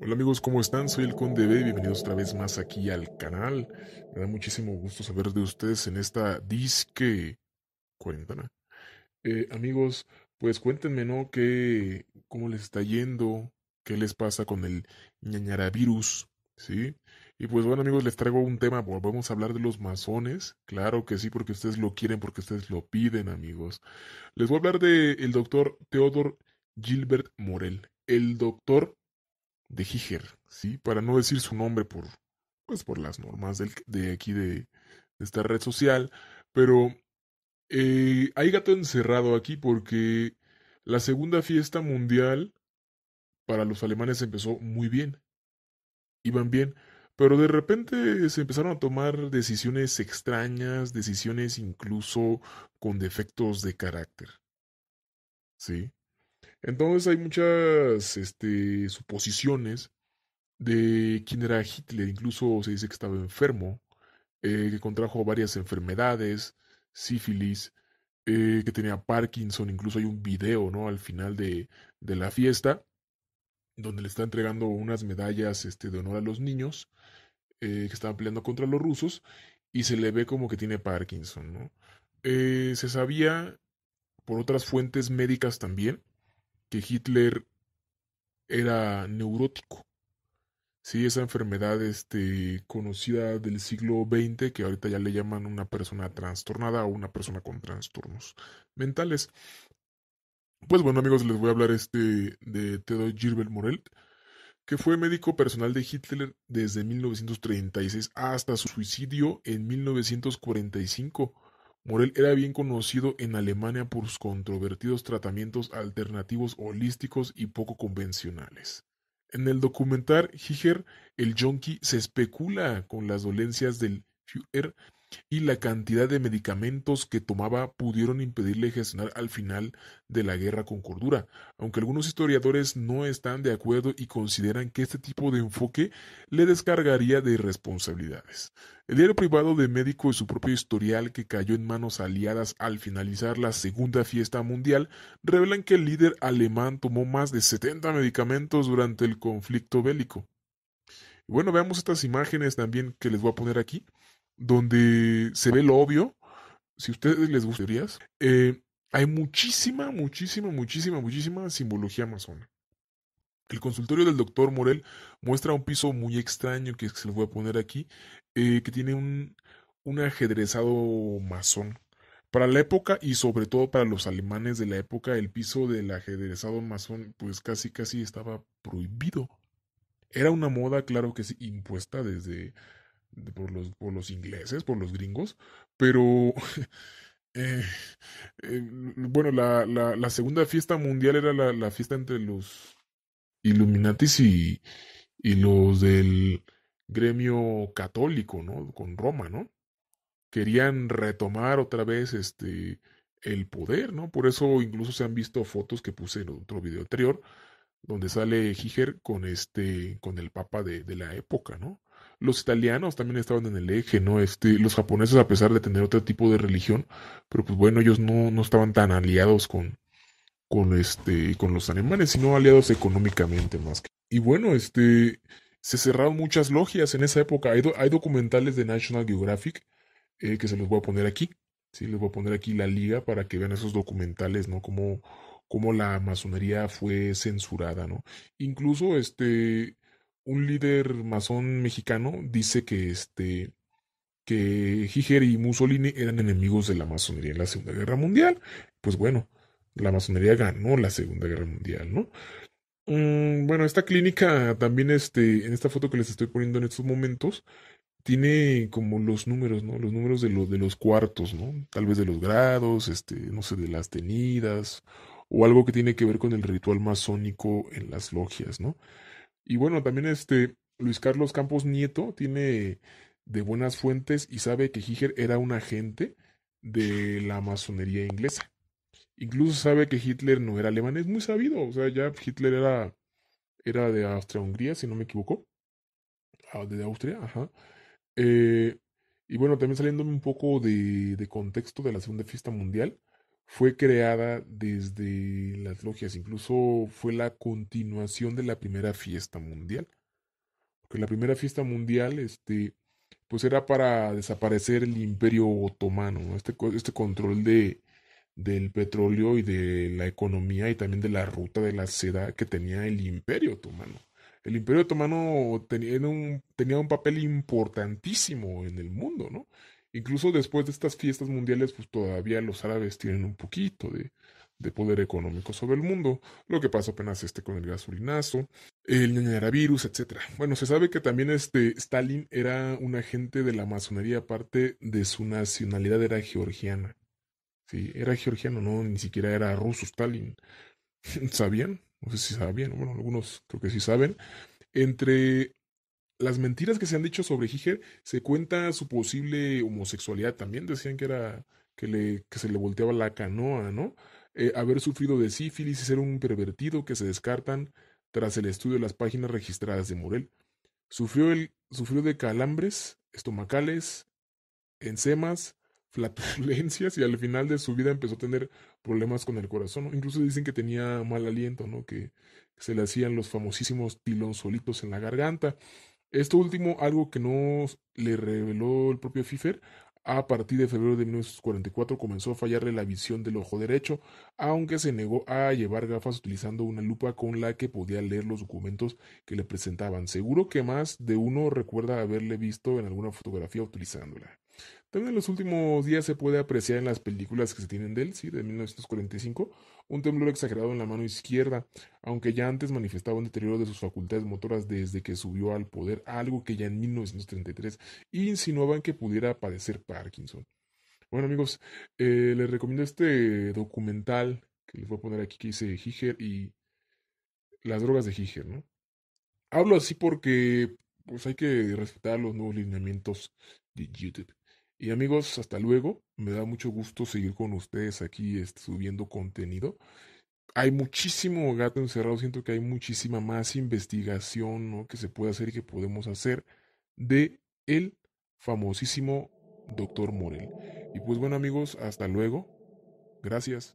Hola amigos, ¿cómo están? Soy el Conde B, bienvenidos otra vez más aquí al canal. Me da muchísimo gusto saber de ustedes en esta disque cuarentena. Eh, amigos, pues cuéntenme, ¿no? ¿Qué, ¿Cómo les está yendo? ¿Qué les pasa con el ñañaravirus? ¿Sí? Y pues bueno amigos, les traigo un tema, volvemos a hablar de los masones. Claro que sí, porque ustedes lo quieren, porque ustedes lo piden amigos. Les voy a hablar del el doctor Theodor Gilbert Morel. El doctor de Giger, ¿sí? Para no decir su nombre por, pues, por las normas del, de aquí de, esta red social, pero eh, hay gato encerrado aquí porque la segunda fiesta mundial para los alemanes empezó muy bien, iban bien, pero de repente se empezaron a tomar decisiones extrañas, decisiones incluso con defectos de carácter. ¿Sí? Entonces hay muchas este, suposiciones de quién era Hitler. Incluso se dice que estaba enfermo, eh, que contrajo varias enfermedades, sífilis, eh, que tenía Parkinson. Incluso hay un video ¿no? al final de, la fiesta donde le está entregando unas medallas este, de honor a los niños eh, que estaban peleando contra los rusos y se le ve como que tiene Parkinson. ¿no? se sabía por otras fuentes médicas también que Hitler era neurótico. Sí, esa enfermedad este, conocida del siglo XX, que ahorita ya le llaman una persona trastornada o una persona con trastornos mentales. Pues bueno, amigos, les voy a hablar este de Theodor Girbel Morel, que fue médico personal de Hitler desde 1936 hasta su suicidio en 1945 Morel era bien conocido en Alemania por sus controvertidos tratamientos alternativos holísticos y poco convencionales. En el documental Higer, el yonki se especula con las dolencias del Führer y la cantidad de medicamentos que tomaba pudieron impedirle gestionar al final de la guerra con cordura, aunque algunos historiadores no están de acuerdo y consideran que este tipo de enfoque le descargaría de responsabilidades. El diario privado de médico y su propio historial que cayó en manos aliadas al finalizar la Segunda Fiesta Mundial revelan que el líder alemán tomó más de 70 medicamentos durante el conflicto bélico. Bueno, veamos estas imágenes también que les voy a poner aquí donde se ve lo obvio, si a ustedes les gustaría, eh, hay muchísima, muchísima, muchísima, muchísima simbología amazona. El consultorio del doctor Morel muestra un piso muy extraño que se lo voy a poner aquí, eh, que tiene un, un ajedrezado masón. Para la época y sobre todo para los alemanes de la época, el piso del ajedrezado masón pues casi casi estaba prohibido. Era una moda, claro que sí, impuesta desde por los, por los ingleses, por los gringos, pero... Eh, eh, bueno, la, la, segunda fiesta mundial era la, la fiesta entre los Illuminatis y, y, los del gremio católico, ¿no? Con Roma, ¿no? Querían retomar otra vez este el poder, ¿no? Por eso incluso se han visto fotos que puse en otro video anterior, donde sale Giger con este, con el papa de, de la época, ¿no? Los italianos también estaban en el eje, ¿no? Este, los japoneses, a pesar de tener otro tipo de religión, pero pues bueno, ellos no, estaban tan aliados con, con, este, con los alemanes, sino aliados económicamente más que. Y bueno, este, se cerraron muchas logias en esa época. Hay, documentales de National Geographic eh, que se los voy a poner aquí. Sí, les voy a poner aquí la liga para que vean esos documentales, ¿no? Cómo, cómo la masonería fue censurada, ¿no? Incluso, este, un líder masón mexicano dice que este que Hitler y Mussolini eran enemigos de la masonería en la Segunda Guerra Mundial. Pues bueno, la masonería ganó la Segunda Guerra Mundial, ¿no? Mm, bueno, esta clínica también, este, en esta foto que les estoy poniendo en estos momentos, tiene como los números, ¿no? Los números de, de los cuartos, ¿no? Tal vez de los grados, este, no sé, de las tenidas, o algo que tiene que ver con el ritual masónico en las logias, ¿no? Y bueno, también este Luis Carlos Campos Nieto tiene de buenas fuentes y sabe que Hitler era un agente de la masonería inglesa. Incluso sabe que Hitler no era alemán, es muy sabido, o sea, ya Hitler era, era de Austria-Hungría, si no me equivoco, ah, de Austria, ajá. Eh, y bueno, también saliéndome un poco de, de contexto de la Segunda Fiesta Mundial, fue creada desde las logias, incluso fue la continuación de la primera fiesta mundial. Porque la primera fiesta mundial, este, pues era para desaparecer el imperio otomano, este, este control de, del petróleo y de la economía y también de la ruta de la seda que tenía el Imperio Otomano. El Imperio Otomano tenía un, tenía un papel importantísimo en el mundo, ¿no? Incluso después de estas fiestas mundiales, pues todavía los árabes tienen un poquito de, poder económico sobre el mundo, lo que pasa apenas este con el gasolinazo, el ñañaravirus, etcétera. Bueno, se sabe que también este Stalin era un agente de la masonería, aparte de su nacionalidad era georgiana. Sí, era georgiano, no, ni siquiera era ruso Stalin. ¿Sabían? No sé si sabían, bueno, algunos creo que sí saben. Entre las mentiras que se han dicho sobre Giger, se cuenta su posible homosexualidad también, decían que era que, le, que se le volteaba la canoa, ¿no? Eh, haber sufrido de sífilis y ser un pervertido que se descartan tras el estudio de las páginas registradas de Morel. Sufrió, el, sufrió de calambres estomacales, encemas, flatulencias y al final de su vida empezó a tener problemas con el corazón. Incluso dicen que tenía mal aliento, ¿no? Que se le hacían los famosísimos solitos en la garganta. Esto último, algo que no le reveló el propio Pfiffer, a partir de febrero de 1944 comenzó a fallarle la visión del ojo derecho, aunque se negó a llevar gafas utilizando una lupa con la que podía leer los documentos que le presentaban. Seguro que más de uno recuerda haberle visto en alguna fotografía utilizándola. También en los últimos días se puede apreciar en las películas que se tienen de él, sí, de 1945, un temblor exagerado en la mano izquierda, aunque ya antes manifestaba un deterioro de sus facultades motoras desde que subió al poder, algo que ya en 1933 insinuaban que pudiera padecer Parkinson. Bueno amigos, eh, les recomiendo este documental que les voy a poner aquí que dice Higer y las drogas de Higer, ¿no? Hablo así porque pues hay que respetar los nuevos lineamientos de YouTube. Y amigos, hasta luego. Me da mucho gusto seguir con ustedes aquí este, subiendo contenido. Hay muchísimo gato encerrado, siento que hay muchísima más investigación que se puede hacer y que podemos hacer de el famosísimo doctor Morel. Y pues bueno amigos, hasta luego. Gracias.